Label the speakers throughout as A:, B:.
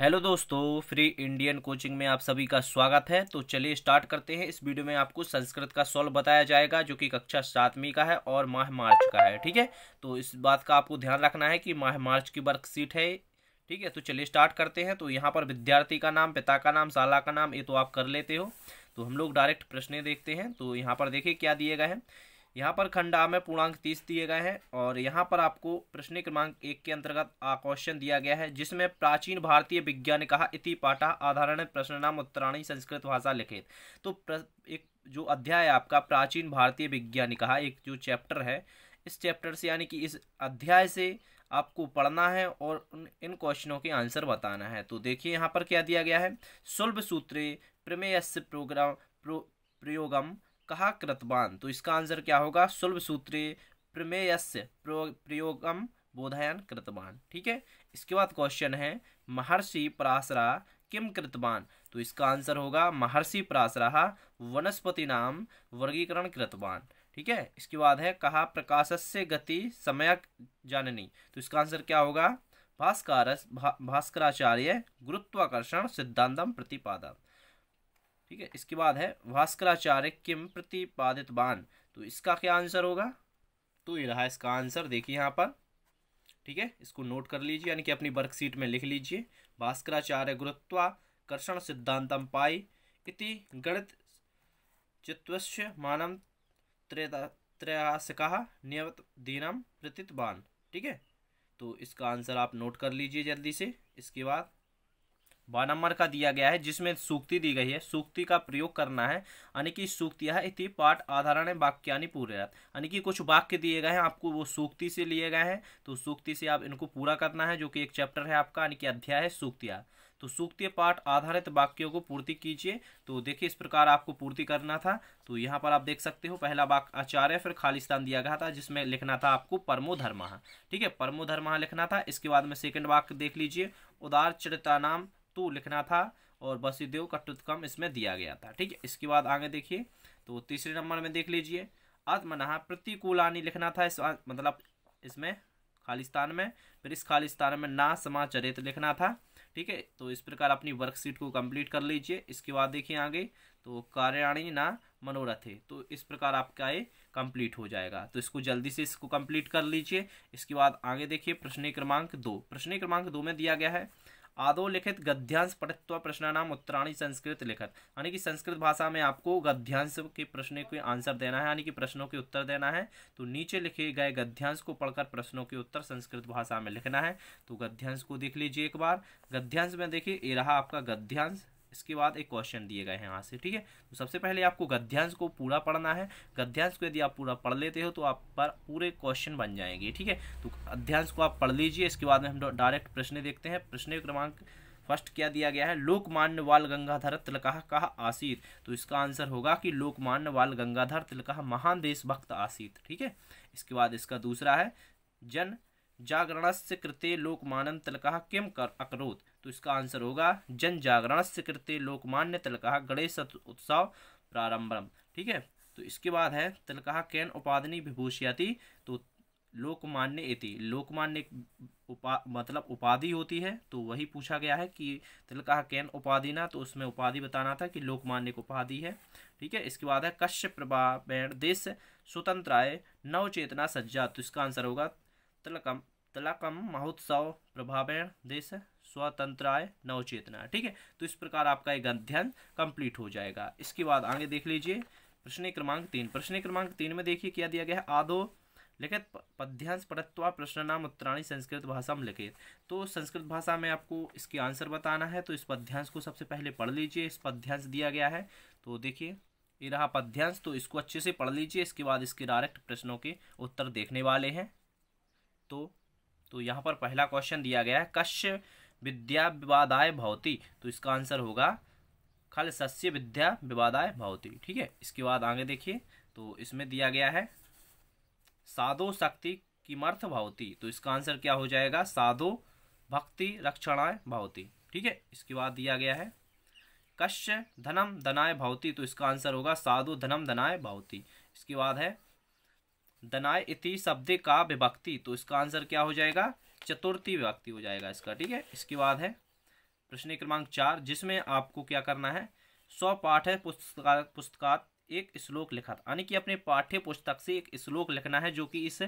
A: hello दोस्तों free Indian coaching में आप सभी का स्वागत है तो चलिए स्टार्ट करते हैं इस वीडियो में आपको संस्कृत का सॉल्व बताया जाएगा जो कि कक्षा सातवीं का है और माह मार्च का है ठीक है तो इस बात का आपको ध्यान रखना है कि माह मार्च की वर्कशीट है ठीक है तो चलिए स्टार्ट करते हैं तो यहाँ पर विद्यार्थी का नाम पिता का नाम साला का नाम ये तो आप कर लेते हो तो हम लोग डायरेक्ट प्रश्न देखते हैं तो यहाँ पर देखिए क्या दिए गए हैं यहाँ पर खंडा में पूर्णांक तीस दिए गए हैं और यहाँ पर आपको प्रश्न क्रमांक एक के अंतर्गत क्वेश्चन दिया गया है जिसमें प्राचीन भारतीय विज्ञान कहा इति पाठा आधारण प्रश्न नाम उत्तराणी संस्कृत भाषा लिखित तो एक जो अध्याय आपका प्राचीन भारतीय विज्ञान कहा एक जो चैप्टर है इस चैप्टर से यानी कि इस अध्याय से आपको पढ़ना है और इन क्वेश्चनों के आंसर बताना है तो देखिए यहाँ पर क्या दिया गया है सुल्भ सूत्रे प्रमेय प्रोग्राम प्रो प्रयोगम कहा कृतवान तो इसका आंसर क्या होगा सुलभ सूत्र प्रमेयस्य प्रयोगम बोधयन कृतवान ठीक है इसके बाद क्वेश्चन है महर्षि पराशरा किम कृतवान तो इसका आंसर होगा महर्षि पराशरा वनस्पति नाम वर्गीकरण कृतवान ठीक है इसके बाद है कहा प्रकाशस्य गति समय जाननी तो इसका आंसर क्या होगा भास्कर भा, भास्कराचार्य गुरुत्वाकर्षण सिद्धांतम प्रतिपादन ठीक है इसके बाद है भास्कराचार्य किम प्रतिपादित बान तो इसका क्या आंसर होगा तो ये रहा इसका आंसर देखिए यहाँ पर ठीक है इसको नोट कर लीजिए यानी कि अपनी वर्कशीट में लिख लीजिए भास्कराचार्य गुरुत्वाकर्षण सिद्धांतम पाई इति गणित चित्वस्य मानम त्रेता नियमित दीनम प्रतीतवान ठीक है तो इसका आंसर आप नोट कर लीजिए जल्दी से इसके बाद ब नंबर का दिया गया है जिसमें सूक्ति दी गई है सूक्ति का प्रयोग करना है यानी कि सूक्तिया इति पाठ आधारण वाक्यानि पूरे यानी कि कुछ वाक्य दिए गए हैं आपको वो सूक्ति से लिए गए हैं तो सूक्ति से आप इनको पूरा करना है जो कि एक चैप्टर है आपका यानी कि अध्याय है सूक्तिया तो सूक्त पाठ आधारित वाक्यों को पूर्ति कीजिए तो देखिए इस प्रकार आपको पूर्ति करना था तो यहाँ पर आप देख सकते हो पहला वाक्य आचार्य फिर खालिस्तान दिया गया था जिसमें लिखना था आपको परमो धर्म ठीक है परमो धर्म लिखना था इसके बाद में सेकंड वाक्य देख लीजिए उदार चरिता नाम तू लिखना था और वसुदेव कटुतकम इसमें दिया गया था ठीक है इसके बाद आगे देखिए तो तीसरे नंबर में देख लीजिए आत्मनहा प्रतिकूलानी लिखना था इस मतलब इसमें खालिस्तान में फिर इस खालिस्तान में ना समाचरित लिखना था ठीक है तो इस प्रकार अपनी वर्कशीट को कंप्लीट कर लीजिए इसके बाद देखिए आगे तो कार्याणी ना मनोरथे तो इस प्रकार आपका ये कंप्लीट हो जाएगा तो इसको जल्दी से इसको कंप्लीट कर लीजिए इसके बाद आगे देखिए प्रश्न क्रमांक दो प्रश्न क्रमांक दो में दिया गया है आदो लिखित गद्यांश पठित्व प्रश्नानाम उत्तराणी संस्कृत लिखित यानी कि संस्कृत भाषा में आपको गद्यांश के प्रश्न के आंसर देना है यानी कि प्रश्नों के उत्तर देना है तो नीचे लिखे गए गद्यांश को पढ़कर प्रश्नों के उत्तर संस्कृत भाषा में लिखना है तो गद्यांश को देख लीजिए एक बार गद्यांश में देखिए ये रहा आपका गद्यांश इसके बाद एक क्वेश्चन दिए गए हैं यहाँ से ठीक है तो सबसे पहले आपको गद्यांश को पूरा पढ़ना है गद्यांश को यदि आप पूरा पढ़ लेते हो तो आप पर पूरे क्वेश्चन बन जाएंगे ठीक है तो अध्यांश को आप पढ़ लीजिए इसके बाद में हम डायरेक्ट प्रश्न देखते हैं प्रश्न क्रमांक फर्स्ट क्या दिया गया है लोकमान्य बाल गंगाधर तिलकः कहा आसीत तो इसका आंसर होगा कि लोकमान्य बाल गंगाधर तिलकः महान देशभक्त आसीत ठीक है इसके बाद इसका दूसरा है जन से कृते लोकमानन तिलकः किम कर अक्रोत तो इसका आंसर होगा जन जागरण से कृते लोकमान्य तिलकः गणेश उत्सव प्रारंभम ठीक है तो इसके बाद है तिलकः कैन उपाधि विभूषयति तो लोकमान्य इति लोकमान्य उपा मतलब उपाधि होती है तो वही पूछा गया है कि तिलका कैन उपाधि ना तो उसमें उपाधि बताना था कि लोकमान्य उपाधि है ठीक है इसके बाद है कश्य प्रभावेण देश स्वतंत्र आय चेतना सज्जा तो इसका आंसर होगा तिलकम तिलकम महोत्सव प्रभावेण देश स्वतंत्राय नवचेतना ठीक है तो इस प्रकार आपका एक अध्ययन कंप्लीट हो जाएगा इसके बाद आगे देख लीजिए प्रश्न क्रमांक तीन प्रश्न क्रमांक तीन में देखिए क्या दिया गया है आदो लिखित पद्यांश पढ़त्वा प्रश्न नाम उत्तराणी संस्कृत भाषा में लिखित तो संस्कृत भाषा में आपको इसके आंसर बताना है तो इस पद्यांश को सबसे पहले पढ़ लीजिए इस पद्यांश दिया गया है तो देखिए ये रहा पद्यांश तो इसको अच्छे से पढ़ लीजिए इसके बाद इसके डायरेक्ट प्रश्नों के उत्तर देखने वाले हैं तो तो यहाँ पर पहला क्वेश्चन दिया गया है कश्य विद्या विवादाय भवती तो इसका आंसर होगा खल सस्य विद्या विवादाय भवती ठीक है इसके बाद आगे देखिए तो इसमें दिया गया है साधो शक्ति किमर्थ भावती तो इसका आंसर क्या हो जाएगा साधो भक्ति रक्षणाय भावती ठीक है इसके बाद दिया गया है कश्य धनम धनाय भावती तो इसका आंसर होगा साधु धनम धनाय भावती इसके बाद है दनाय इति शब्द का विभक्ति तो इसका आंसर क्या हो जाएगा चतुर्थी विभक्ति हो जाएगा इसका ठीक है इसके बाद है प्रश्न क्रमांक चार जिसमें आपको क्या करना है सौ पाठ है पुस्तका एक श्लोक लिखा था यानी कि अपने पाठ्य पुस्तक से एक श्लोक लिखना है जो कि इस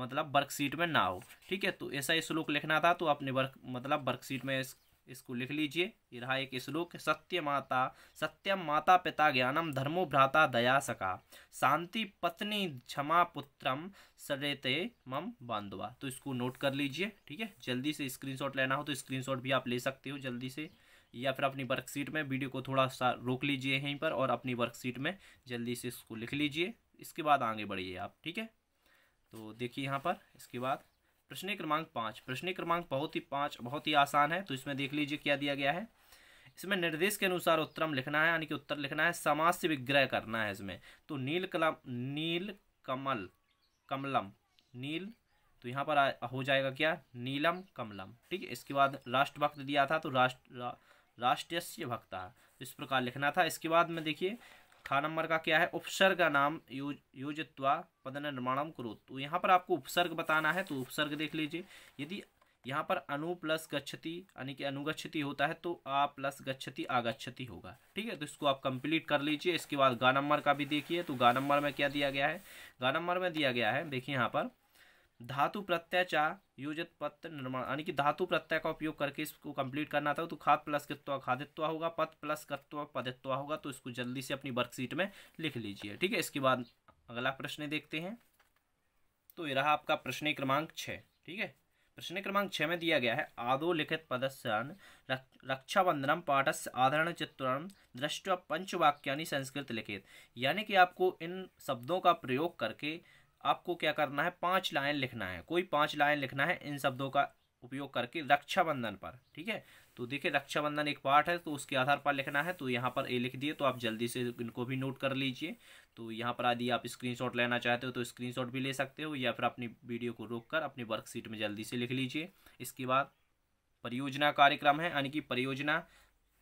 A: मतलब वर्कशीट में ना हो ठीक है तो ऐसा श्लोक लिखना था तो अपने वर्क मतलब वर्कशीट में इस इसको लिख लीजिए ये रहा एक श्लोक सत्य माता सत्यम माता पिता ज्ञानम धर्मो भ्राता दया सका शांति पत्नी क्षमा पुत्रम सरेते मम बांधवा तो इसको नोट कर लीजिए ठीक है जल्दी से स्क्रीनशॉट लेना हो तो स्क्रीनशॉट भी आप ले सकते हो जल्दी से या फिर अपनी वर्कशीट में वीडियो को थोड़ा सा रोक लीजिए यहीं पर और अपनी वर्कशीट में जल्दी से इसको लिख लीजिए इसके बाद आगे बढ़िए आप ठीक है तो देखिए यहाँ पर इसके बाद प्रश्न क्रमांक पाँच प्रश्न क्रमांक बहुत ही पाँच बहुत ही आसान है तो इसमें देख लीजिए क्या दिया गया है इसमें निर्देश के अनुसार उत्तर लिखना है यानी कि उत्तर लिखना है समाज से विग्रह करना है इसमें तो नील कलम नील कमल कमलम नील तो यहाँ पर आ, हो जाएगा क्या नीलम कमलम ठीक है इसके बाद राष्ट्रभक्त दिया था तो राष्ट्र रा, राष्ट्रीय भक्ता इस प्रकार लिखना था इसके बाद में देखिए था नंबर का क्या है उपसर्ग का नाम यूज योजत्वा पद निर्माणम करो तो यहाँ पर आपको उपसर्ग बताना है तो उपसर्ग देख लीजिए यदि यहाँ पर अनु प्लस गच्छति यानी कि अनुगच्छति होता है तो आ प्लस गच्छति आगच्छति होगा ठीक है तो इसको आप कंप्लीट कर लीजिए इसके बाद गा नंबर का भी देखिए तो गा नंबर में क्या दिया गया है गा नंबर में दिया गया है देखिए यहाँ पर धातु प्रत्यय चा योजित पत्र निर्माण यानी कि धातु प्रत्यय का उपयोग करके इसको कंप्लीट करना था तो खाद प्लस कित्वा खादित्व होगा पद प्लस कृत्व पदित्व होगा तो इसको जल्दी से अपनी वर्कशीट में लिख लीजिए ठीक है इसके बाद अगला प्रश्न देखते हैं तो ये रहा आपका प्रश्न क्रमांक छः ठीक है प्रश्न क्रमांक छः में दिया गया है आदो लिखित पदस्यान रक्षाबंधनम पाठस्य आधारण चित्रण दृष्ट पंचवाक्यानि संस्कृत लिखित यानी कि आपको इन शब्दों का प्रयोग करके आपको क्या करना है पांच लाइन लिखना है कोई पांच लाइन लिखना है इन शब्दों का उपयोग करके रक्षाबंधन पर ठीक है तो देखिए रक्षाबंधन एक पार्ट है तो उसके आधार पर लिखना है तो यहाँ पर ए लिख दिए तो आप जल्दी से इनको भी नोट कर लीजिए तो यहाँ पर आदि आप स्क्रीनशॉट लेना चाहते हो तो स्क्रीनशॉट भी ले सकते हो या फिर अपनी वीडियो को रोककर अपनी वर्कशीट में जल्दी से लिख लीजिए इसके बाद परियोजना कार्यक्रम है यानी कि परियोजना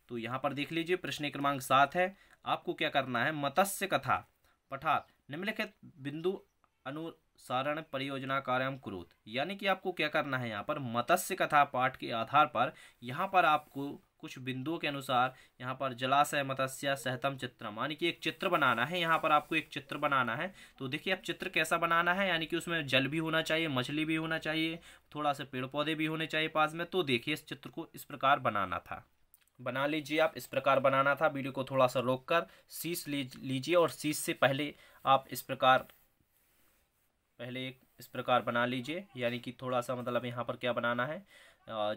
A: तो यहाँ पर देख लीजिए प्रश्न क्रमांक सात है आपको क्या करना है मत्स्य कथा पठात निम्नलिखित बिंदु अनुसारण परियोजना कार्यम क्रोध यानी कि आपको क्या करना है यहाँ पर मत्स्य कथा पाठ के आधार पर यहाँ पर आपको कुछ बिंदुओं के अनुसार यहाँ पर जलाशय मत्स्य सहतम चित्रम यानी कि एक चित्र बनाना है यहाँ पर आपको एक चित्र बनाना है तो देखिए आप चित्र कैसा बनाना है यानी कि उसमें जल भी होना चाहिए मछली भी होना चाहिए थोड़ा सा पेड़ पौधे भी होने चाहिए पास में तो देखिए इस चित्र को इस प्रकार बनाना था बना लीजिए आप इस प्रकार बनाना था वीडियो को थोड़ा सा रोक कर शीश लीजिए और शीश से पहले आप इस प्रकार पहले एक इस प्रकार बना लीजिए यानी कि थोड़ा सा मतलब यहाँ पर क्या बनाना है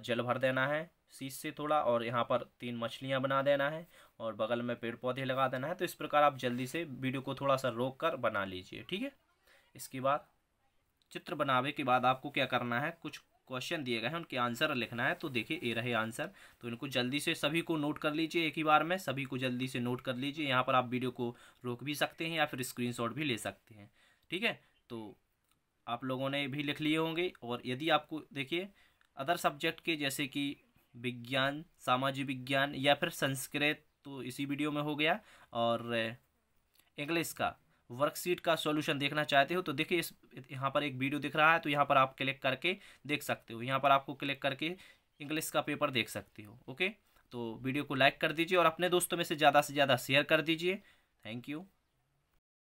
A: जल भर देना है शीश से थोड़ा और यहाँ पर तीन मछलियाँ बना देना है और बगल में पेड़ पौधे लगा देना है तो इस प्रकार आप जल्दी से वीडियो को थोड़ा सा रोक कर बना लीजिए ठीक है इसके बाद चित्र बनावे के बाद आपको क्या करना है कुछ क्वेश्चन दिए गए हैं उनके आंसर लिखना है तो देखिए ये रहे आंसर तो इनको जल्दी से सभी को नोट कर लीजिए एक ही बार में सभी को जल्दी से नोट कर लीजिए यहाँ पर आप वीडियो को रोक भी सकते हैं या फिर स्क्रीनशॉट भी ले सकते हैं ठीक है तो आप लोगों ने भी लिख लिए होंगे और यदि आपको देखिए अदर सब्जेक्ट के जैसे कि विज्ञान सामाजिक विज्ञान या फिर संस्कृत तो इसी वीडियो में हो गया और इंग्लिश का वर्कशीट का सॉल्यूशन देखना चाहते हो तो देखिए इस यहाँ पर एक वीडियो दिख रहा है तो यहाँ पर आप क्लिक करके देख सकते हो यहाँ पर आपको क्लिक करके इंग्लिश का पेपर देख सकते हो ओके तो वीडियो को लाइक कर दीजिए और अपने दोस्तों में से ज़्यादा से ज़्यादा शेयर कर दीजिए थैंक यू